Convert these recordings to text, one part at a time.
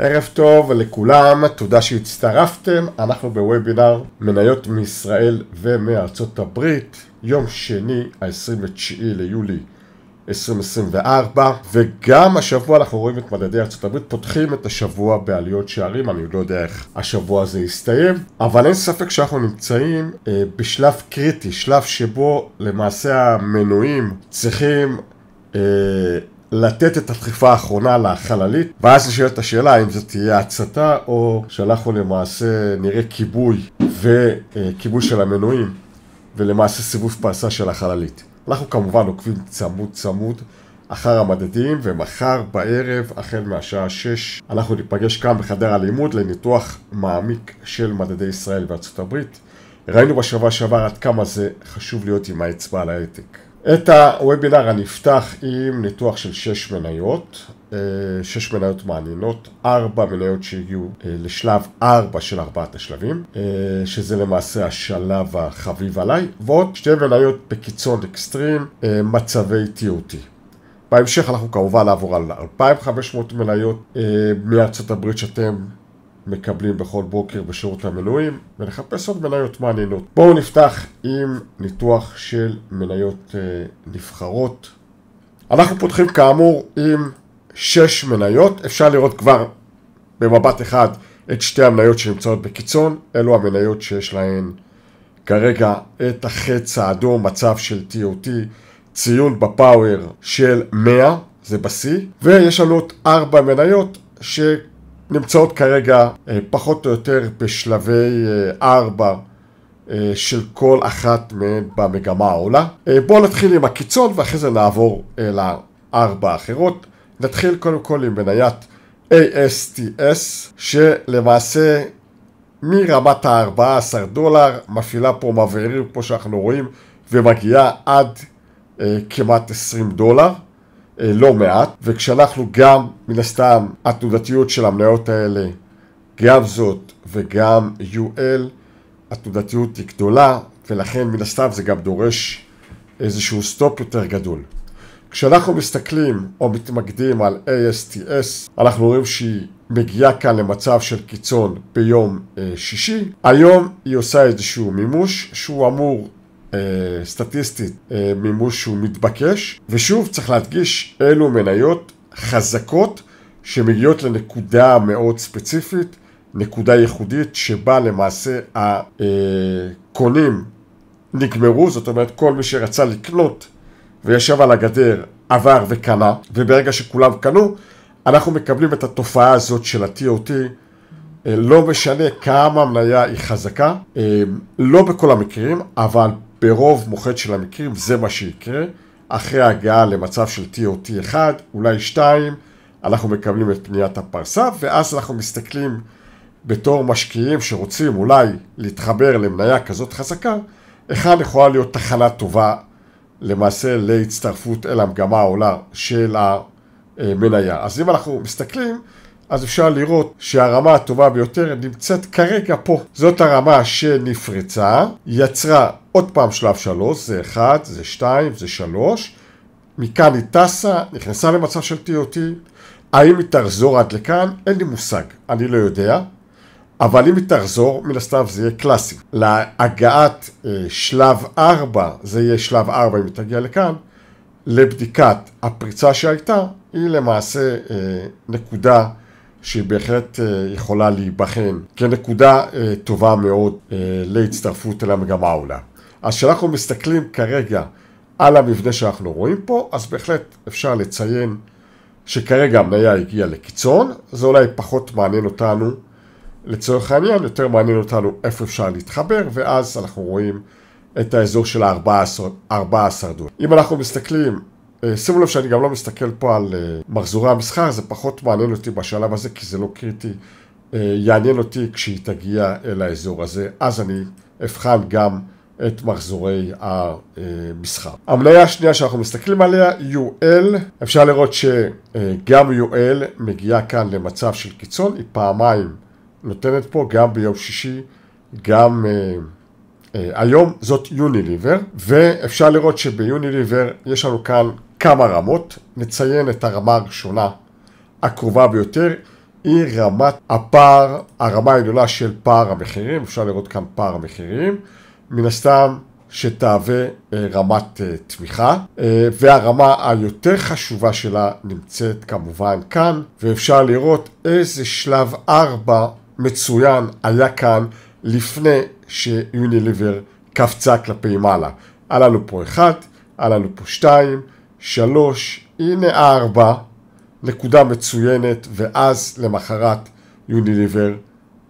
ערב טוב לכולם, תודה שהצטרפתם, אנחנו בוובינר מניות מישראל ומארצות הברית, יום שני ה-29 ליולי 2024, וגם השבוע אנחנו רואים את מדדי ארצות הברית פותחים את השבוע בעליות שערים, אני לא יודע איך השבוע הזה יסתיים, אבל אין ספק שאנחנו נמצאים אה, בשלב קריטי, שלב שבו למעשה המנויים צריכים... אה, לתת את הדחיפה האחרונה לחללית, ואז נשאלת השאלה האם זו תהיה הצתה או שאנחנו למעשה נראה כיבוי וכיבוי אה, של המנועים ולמעשה סיבוב פרסה של החללית. אנחנו כמובן עוקבים צמוד צמוד אחר המדדים, ומחר בערב, החל מהשעה 6, אנחנו ניפגש כאן בחדר הלימוד לניתוח מעמיק של מדדי ישראל וארצות הברית. ראינו בשבוע שעבר עד כמה זה חשוב להיות עם האצבע על ההעתק. את הוובינר הנפתח עם ניתוח של שש מניות, אה, שש מניות מעניינות, ארבע מניות שהגיעו אה, לשלב ארבע של ארבעת השלבים, אה, שזה למעשה השלב החביב עליי, ועוד שתי מניות בקיצון אקסטרים, מצבי TOT. בהמשך אנחנו כמובן נעבור על 2,500 מניות מארצות הברית שאתם מקבלים בכל בוקר בשירות המילואים ולחפש עוד מניות מעניינות. בואו נפתח עם ניתוח של מניות אה, נבחרות. אנחנו פותחים כאמור עם 6 מניות, אפשר לראות כבר במבט אחד את שתי המניות שנמצאות בקיצון, אלו המניות שיש להן כרגע את החץ האדום, מצב של TOT, ציון בפאוור של 100, זה בשיא, ויש לנו עוד 4 מניות ש... נמצאות כרגע אה, פחות או יותר בשלבי 4 אה, אה, של כל אחת מהן במגמה העולה. בואו נתחיל עם הקיצון ואחרי זה נעבור לארבע האחרות. נתחיל קודם כל עם מניית ASTS שלמעשה מרמת ה-14 דולר מפעילה פה מבהירים כמו שאנחנו רואים ומגיעה עד כמעט 20 דולר. אה, לא מעט, וכשאנחנו גם, מן הסתם, התנודתיות של המניות האלה, גם זאת וגם UL, התנודתיות היא גדולה, ולכן מן הסתם זה גם דורש איזשהו סטופ יותר גדול. כשאנחנו מסתכלים או מתמקדים על ASTS, אנחנו רואים שהיא מגיעה כאן למצב של קיצון ביום אה, שישי. היום היא עושה איזשהו מימוש שהוא אמור אה, סטטיסטית אה, מימוש שהוא מתבקש, ושוב צריך להדגיש אלו מניות חזקות שמגיעות לנקודה מאוד ספציפית, נקודה ייחודית שבה למעשה הקונים נגמרו, זאת אומרת כל מי שרצה לקנות וישב על הגדר עבר וקנה, וברגע שכולם קנו, אנחנו מקבלים את התופעה הזאת של ה-TOT, אה, לא משנה כמה המניה היא חזקה, אה, לא בכל המקרים, אבל ברוב מוחד של המקרים זה מה שיקרה. אחרי ההגעה למצב של TOT 1, אולי 2, אנחנו מקבלים את פניית הפרסה, ואז אנחנו מסתכלים בתור משקיעים שרוצים אולי להתחבר למניה כזאת חזקה, היכן יכולה להיות תחנה טובה למעשה להצטרפות אל המגמה העולה של המניה. אז אם אנחנו מסתכלים, אז אפשר לראות שהרמה הטובה ביותר נמצאת כרגע פה. זאת הרמה שנפרצה, יצרה עוד פעם שלב 3, זה 1, זה 2, זה 3. מכאן היא טסה, נכנסה למצב של TOT. האם היא תחזור עד לכאן? אין לי מושג, אני לא יודע. אבל אם היא תחזור, מן הסתם זה יהיה קלאסי. להגעת אה, שלב 4, זה יהיה שלב 4 אם היא תגיע לכאן, לבדיקת הפריצה שהייתה, היא למעשה אה, נקודה שהיא בהחלט אה, יכולה להיבחן כנקודה אה, טובה מאוד אה, להצטרפות אל המגמה העולה. אז כשאנחנו מסתכלים כרגע על המבנה שאנחנו רואים פה, אז בהחלט אפשר לציין שכרגע המניה הגיעה לקיצון, זה אולי פחות מעניין אותנו לצורך העניין, יותר מעניין אותנו איפה אפשר להתחבר, ואז אנחנו רואים את האזור של ה-14 דולר. אם אנחנו מסתכלים אה, שימו לב שאני גם לא מסתכל פה על אה, מחזורי המסחר, זה פחות מעניין אותי בשלב הזה כי זה לא קריטי. אה, יעניין אותי כשהיא תגיע אל האזור הזה, אז אני אבחן גם את מחזורי המסחר. המניה השנייה שאנחנו מסתכלים עליה, UL, אפשר לראות שגם UL מגיעה כאן למצב של קיצון, היא פעמיים נותנת פה, גם ביום שישי, גם היום, זאת יוניליבר, ואפשר לראות שביוניליבר יש לנו כאן כמה רמות. נציין את הרמה הראשונה הקרובה ביותר, היא רמת הפער, הרמה העליונה של פער המחירים, אפשר לראות כאן פער המחירים, מן הסתם שתהווה אה, רמת אה, תמיכה, אה, והרמה היותר חשובה שלה נמצאת כמובן כאן, ואפשר לראות איזה שלב 4 מצוין היה כאן לפני שיוניליבר קפצה כלפי מעלה. היה לנו פה 1, היה לנו פה 2, שלוש, הנה ארבע, נקודה מצוינת, ואז למחרת יוניליבר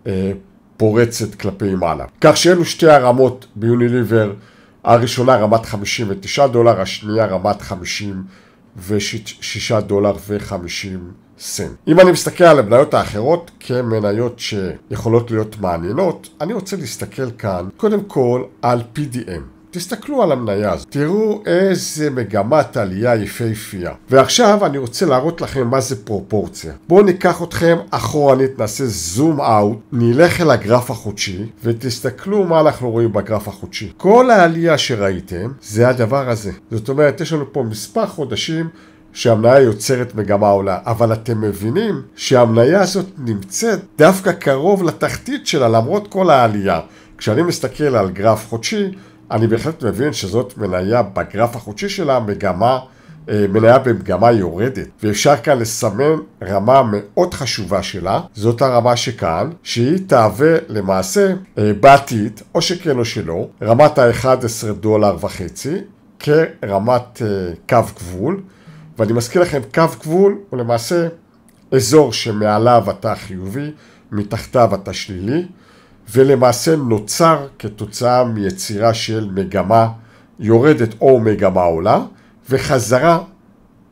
אה, פורצת כלפי מעלה. כך שאלו שתי הרמות ביוניליבר, הראשונה רמת 59 דולר, השנייה רמת 56 דולר ו-50 סנט. אם אני מסתכל על המניות האחרות כמניות שיכולות להיות מעניינות, אני רוצה להסתכל כאן קודם כל על PDM. תסתכלו על המניה הזאת, תראו איזה מגמת עלייה יפהפייה. ועכשיו אני רוצה להראות לכם מה זה פרופורציה. בואו ניקח אתכם אחורנית, נעשה זום אאוט, נלך אל הגרף החודשי, ותסתכלו מה אנחנו רואים בגרף החודשי. כל העלייה שראיתם זה הדבר הזה. זאת אומרת, יש לנו פה מספר חודשים שהמניה יוצרת מגמה עולה, אבל אתם מבינים שהמניה הזאת נמצאת דווקא קרוב לתחתית שלה למרות כל העלייה. כשאני מסתכל על גרף חודשי, אני בהחלט מבין שזאת מניה בגרף החודשי שלה, מגמה, אה, מניה במגמה יורדת. ואפשר כאן לסמן רמה מאוד חשובה שלה, זאת הרמה שכאן, שהיא תהווה למעשה אה, בעתיד, או שכן או שלא, רמת ה-11 דולר וחצי, כרמת אה, קו גבול. ואני מזכיר לכם, קו גבול הוא למעשה אזור שמעליו אתה חיובי, מתחתיו אתה שלילי. ולמעשה נוצר כתוצאה מיצירה של מגמה יורדת או מגמה עולה, וחזרה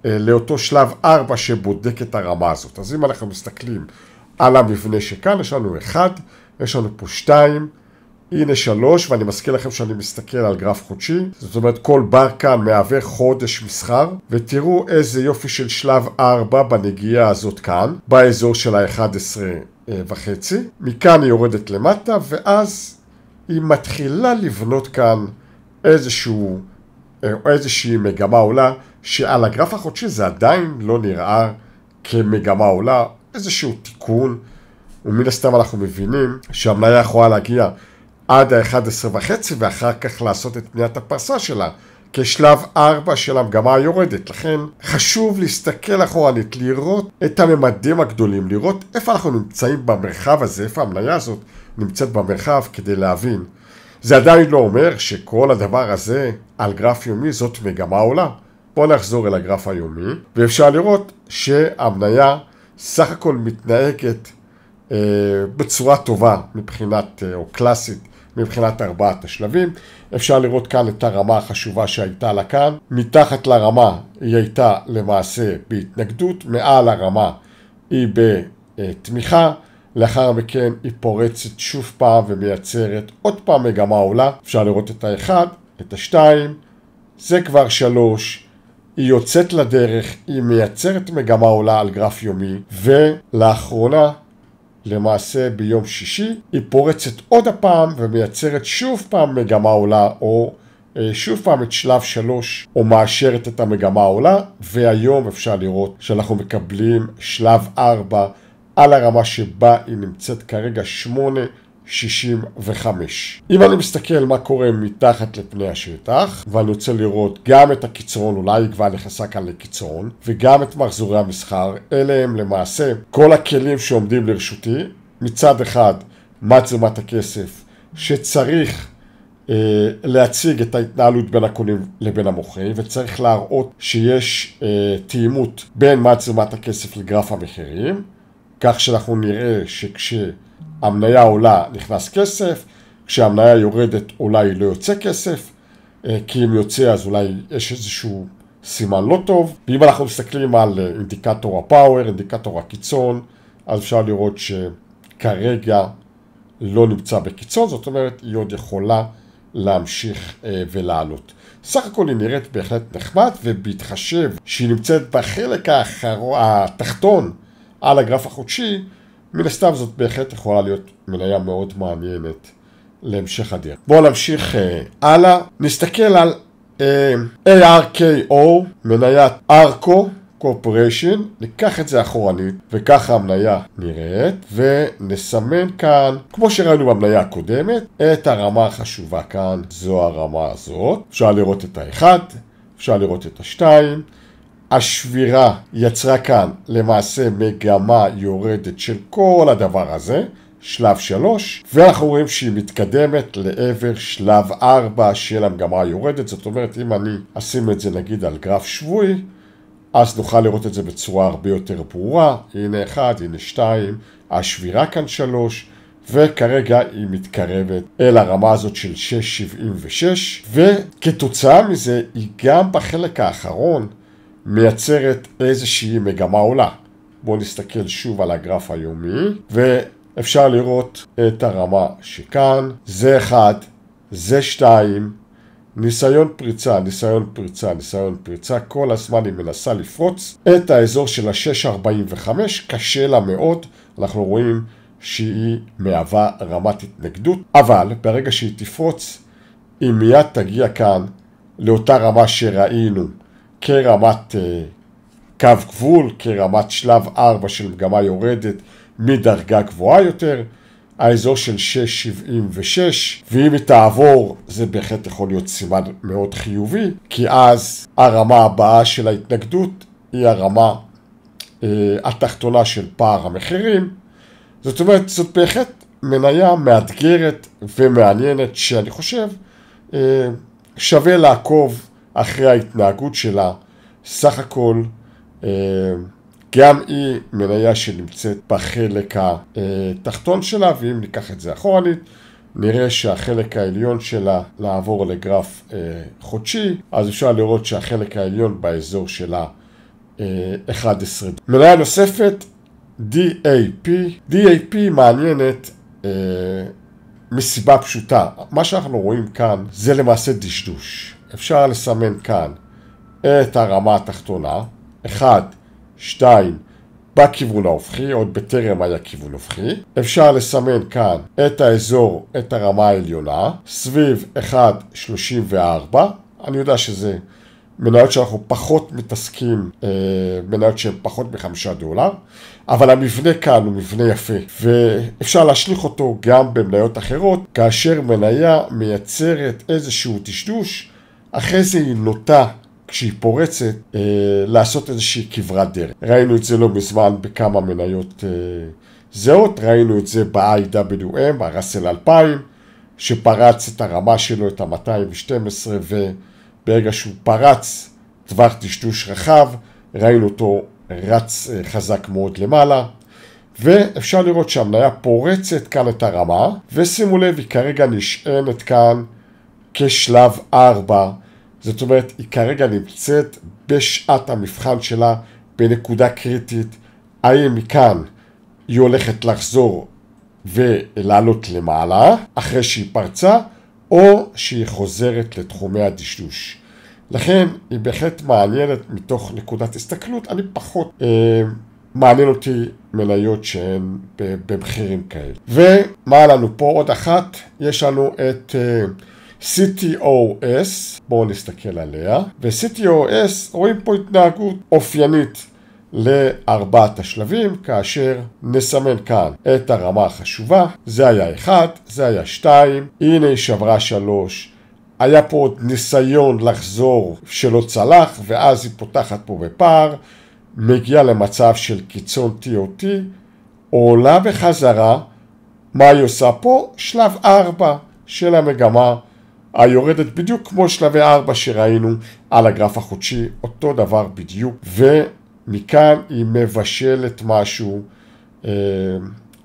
אה, לאותו שלב 4 שבודק את הרמה הזאת. אז אם אנחנו מסתכלים על המבנה שכאן, יש לנו 1, יש לנו פה 2, הנה 3, ואני מזכיר לכם שאני מסתכל על גרף חודשי, זאת אומרת כל בר כאן מהווה חודש מסחר, ותראו איזה יופי של שלב 4 בנגיעה הזאת כאן, באזור של ה-11 אה, וחצי, מכאן היא יורדת למטה ואז היא מתחילה לבנות כאן איזשהו, אה, איזושהי מגמה עולה שעל הגרף החודשי זה עדיין לא נראה כמגמה עולה, איזשהו תיקון ומן הסתם אנחנו מבינים שהמניה יכולה להגיע עד ה 11 וחצי ואחר כך לעשות את פניית הפרסה שלה כשלב ארבע של המגמה היורדת. לכן חשוב להסתכל אחורנית, לראות את הממדים הגדולים, לראות איפה אנחנו נמצאים במרחב הזה, איפה המניה הזאת נמצאת במרחב כדי להבין. זה עדיין לא אומר שכל הדבר הזה על גרף יומי זאת מגמה עולה. בואו נחזור אל הגרף היומי, ואפשר לראות שהמניה סך הכל מתנהגת אה, בצורה טובה מבחינת, אה, או קלאסית, מבחינת ארבעת השלבים. אפשר לראות כאן את הרמה החשובה שהייתה לה כאן. מתחת לרמה היא הייתה למעשה בהתנגדות, מעל הרמה היא בתמיכה. לאחר מכן היא פורצת שוב פעם ומייצרת עוד פעם מגמה עולה. אפשר לראות את האחד, את השתיים, זה כבר שלוש, היא יוצאת לדרך, היא מייצרת מגמה עולה על גרף יומי, ולאחרונה למעשה ביום שישי, היא פורצת עוד הפעם ומייצרת שוב פעם מגמה עולה או אה, שוב פעם את שלב שלוש, או מאשרת את המגמה העולה והיום אפשר לראות שאנחנו מקבלים שלב ארבע על הרמה שבה היא נמצאת כרגע שמונה. 65. אם אני מסתכל מה קורה מתחת לפני השטח, ואני רוצה לראות גם את הקיצון, אולי היא כבר נכנסה כאן לקיצון, וגם את מחזורי המסחר, אלה הם למעשה כל הכלים שעומדים לרשותי. מצד אחד, מה תזומת הכסף שצריך אה, להציג את ההתנהלות בין הקונים לבין המוכרים, וצריך להראות שיש אה, תאימות בין מה תזומת הכסף לגרף המחירים, כך שאנחנו נראה שכש... המניה עולה נכנס כסף, כשהמניה יורדת אולי לא יוצא כסף, אה, כי אם יוצא אז אולי יש איזשהו סימן לא טוב. ואם אנחנו מסתכלים על אה, אינדיקטור הפאוור, אינדיקטור הקיצון, אז אפשר לראות שכרגע לא נמצא בקיצון, זאת אומרת היא עוד יכולה להמשיך אה, ולעלות. סך הכל היא נראית בהחלט נחמד, ובהתחשב שהיא נמצאת בחלק האחר... התחתון על הגרף החודשי, מן הסתם זאת בהחלט יכולה להיות מניה מאוד מעניינת להמשך הדרך. בואו נמשיך אה, הלאה. נסתכל על אה, ARKO, מניית ARCO קורפוריישן, ניקח את זה אחורנית, וככה המניה נראית, ונסמן כאן, כמו שראינו במניה הקודמת, את הרמה החשובה כאן, זו הרמה הזאת. אפשר לראות את האחד, אפשר לראות את השתיים. השבירה יצרה כאן למעשה מגמה יורדת של כל הדבר הזה, שלב 3, ואנחנו רואים שהיא מתקדמת לעבר שלב 4 של המגמה היורדת, זאת אומרת אם אני אשים את זה נגיד על גרף שבועי, אז נוכל לראות את זה בצורה הרבה יותר ברורה, הנה 1, הנה 2, השבירה כאן 3, וכרגע היא מתקרבת אל הרמה הזאת של 6.76, וכתוצאה מזה היא גם בחלק האחרון מייצרת איזושהי מגמה עולה. בואו נסתכל שוב על הגרף היומי, ואפשר לראות את הרמה שכאן, זה אחד, זה שתיים, ניסיון פריצה, ניסיון פריצה, ניסיון פריצה, כל הזמן היא מנסה לפרוץ את האזור של ה-6.45, קשה לה מאוד, אנחנו רואים שהיא מהווה רמת התנגדות, אבל ברגע שהיא תפרוץ, היא מיד תגיע כאן לאותה רמה שראינו כרמת אה, קו גבול, כרמת שלב 4 של מגמה יורדת מדרגה גבוהה יותר, האזור של 676, ואם היא תעבור זה בהחלט יכול להיות סימן מאוד חיובי, כי אז הרמה הבאה של ההתנגדות היא הרמה אה, התחתונה של פער המחירים. זאת אומרת, זאת בהחלט מניה מאתגרת ומעניינת שאני חושב אה, שווה לעקוב אחרי ההתנהגות שלה, סך הכל אה, גם היא מניה שנמצאת בחלק התחתון שלה, ואם ניקח את זה אחורנית, נראה שהחלק העליון שלה לעבור לגרף אה, חודשי, אז אפשר לראות שהחלק העליון באזור שלה 11. אה, מניה נוספת, DAP. DAP מעניינת מסיבה פשוטה. מה שאנחנו רואים כאן זה למעשה דשדוש. אפשר לסמן כאן את הרמה התחתונה, 1, 2, בכיוון ההופכי, עוד בטרם היה כיוון הופכי. אפשר לסמן כאן את האזור, את הרמה העליונה, סביב 1.34. אני יודע שזה מניות שאנחנו פחות מתעסקים, אה, מניות שהן פחות מחמישה דולר, אבל המבנה כאן הוא מבנה יפה, ואפשר להשליך אותו גם במניות אחרות, כאשר מניה מייצרת איזשהו טשטוש. אחרי זה היא נוטה, כשהיא פורצת, אה, לעשות איזושהי כברת דרך. ראינו את זה לא מזמן בכמה מניות אה, זהות, ראינו את זה ב-IWM, הראסל 2000, שפרץ את הרמה שלו, את ה-212, וברגע שהוא פרץ טווח טשטוש רחב, ראינו אותו רץ אה, חזק מאוד למעלה. ואפשר לראות שהמניה פורצת כאן את הרמה, ושימו לב, היא כרגע נשענת כאן כשלב ארבע, זאת אומרת, היא כרגע נמצאת בשעת המבחן שלה בנקודה קריטית, האם מכאן היא הולכת לחזור ולעלות למעלה אחרי שהיא פרצה, או שהיא חוזרת לתחומי הדשדוש. לכן היא בהחלט מעניינת מתוך נקודת הסתכלות, אני פחות אה, מעניין אותי מניות שהן במחירים כאלה. ומה לנו פה עוד אחת? יש לנו את... אה, CTOS, בואו נסתכל עליה, ו-CTOS רואים פה התנהגות אופיינית לארבעת השלבים, כאשר נסמן כאן את הרמה החשובה, זה היה 1, זה היה 2, הנה היא שברה 3, היה פה עוד ניסיון לחזור שלא צלח, ואז היא פותחת פה בפער, מגיעה למצב של קיצון TOT, עולה בחזרה, מה היא עושה פה? שלב 4 של המגמה היורדת בדיוק כמו שלבי 4 שראינו על הגרף החודשי, אותו דבר בדיוק, ומכאן היא מבשלת משהו, אה,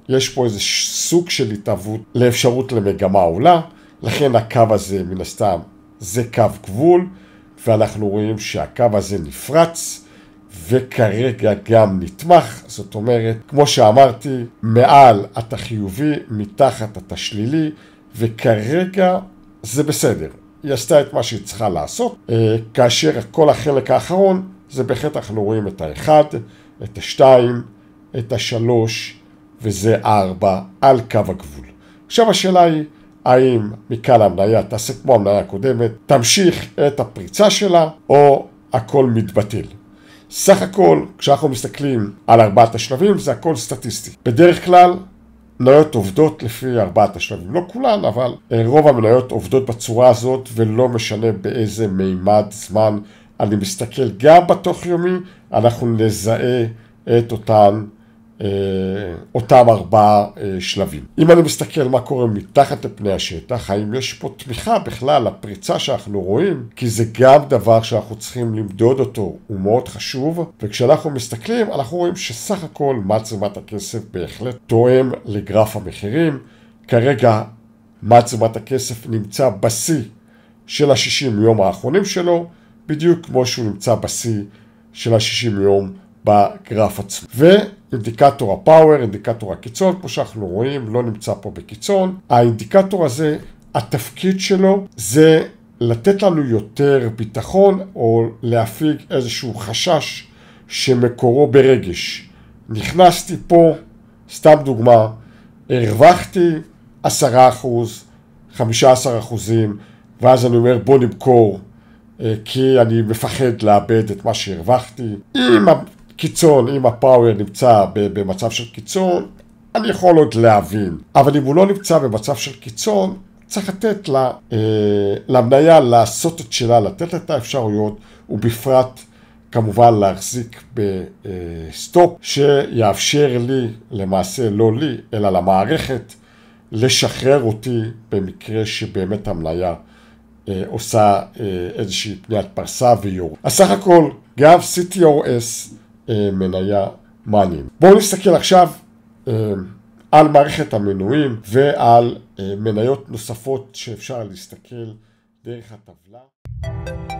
יש פה איזה סוג של התהוות לאפשרות למגמה עולה, לכן הקו הזה מן הסתם זה קו גבול, ואנחנו רואים שהקו הזה נפרץ. וכרגע גם נתמך, זאת אומרת, כמו שאמרתי, מעל אתה חיובי, מתחת אתה שלילי, וכרגע זה בסדר. היא עשתה את מה שהיא צריכה לעשות, אה, כאשר כל החלק האחרון זה בהחלט אנחנו רואים את האחד, את השתיים, את השלוש וזה ארבע על קו הגבול. עכשיו השאלה היא האם מכאן המניה תעשה כמו המניה הקודמת, תמשיך את הפריצה שלה או הכל מתבטל. סך הכל, כשאנחנו מסתכלים על ארבעת השלבים, זה הכל סטטיסטי. בדרך כלל, מניות עובדות לפי ארבעת השלבים, לא כולן, אבל אה, רוב המניות עובדות בצורה הזאת ולא משנה באיזה מימד זמן אני מסתכל גם בתוך יומי, אנחנו נזהה את אותן אה, אותם ארבעה אה, שלבים. אם אני מסתכל מה קורה מתחת לפני השטח, האם יש פה תמיכה בכלל לפריצה שאנחנו רואים? כי זה גם דבר שאנחנו צריכים למדוד אותו, הוא מאוד חשוב, וכשאנחנו מסתכלים אנחנו רואים שסך הכל מעצמת הכסף בהחלט תואם לגרף המחירים. כרגע מעצמת הכסף נמצא בשיא של ה-60 יום האחרונים שלו, בדיוק כמו שהוא נמצא בשיא של ה-60 יום בגרף עצמו. ו... אינדיקטור הפאוור, אינדיקטור הקיצון, כמו שאנחנו רואים, לא נמצא פה בקיצון. האינדיקטור הזה, התפקיד שלו זה לתת לנו יותר ביטחון או להפיג איזשהו חשש שמקורו ברגש. נכנסתי פה, סתם דוגמה, הרווחתי 10 אחוז, 15 אחוזים, ואז אני אומר בוא נמכור, אה, כי אני מפחד לאבד את מה שהרווחתי. אם קיצון, אם הפאוור נמצא במצב של קיצון, אני יכול עוד להבין. אבל אם הוא לא נמצא במצב של קיצון, צריך לתת לה, אה, למניה לעשות את שלה, לתת את האפשרויות, ובפרט כמובן להחזיק בסטופ אה, שיאפשר לי, למעשה לא לי, אלא למערכת, לשחרר אותי במקרה שבאמת המניה אה, עושה איזושהי פניית פרסה ויורד. אז סך הכל, גם CTOS אה, מניה מאניים. בואו נסתכל עכשיו אה, על מערכת המנויים ועל אה, מניות נוספות שאפשר להסתכל דרך הטבלה.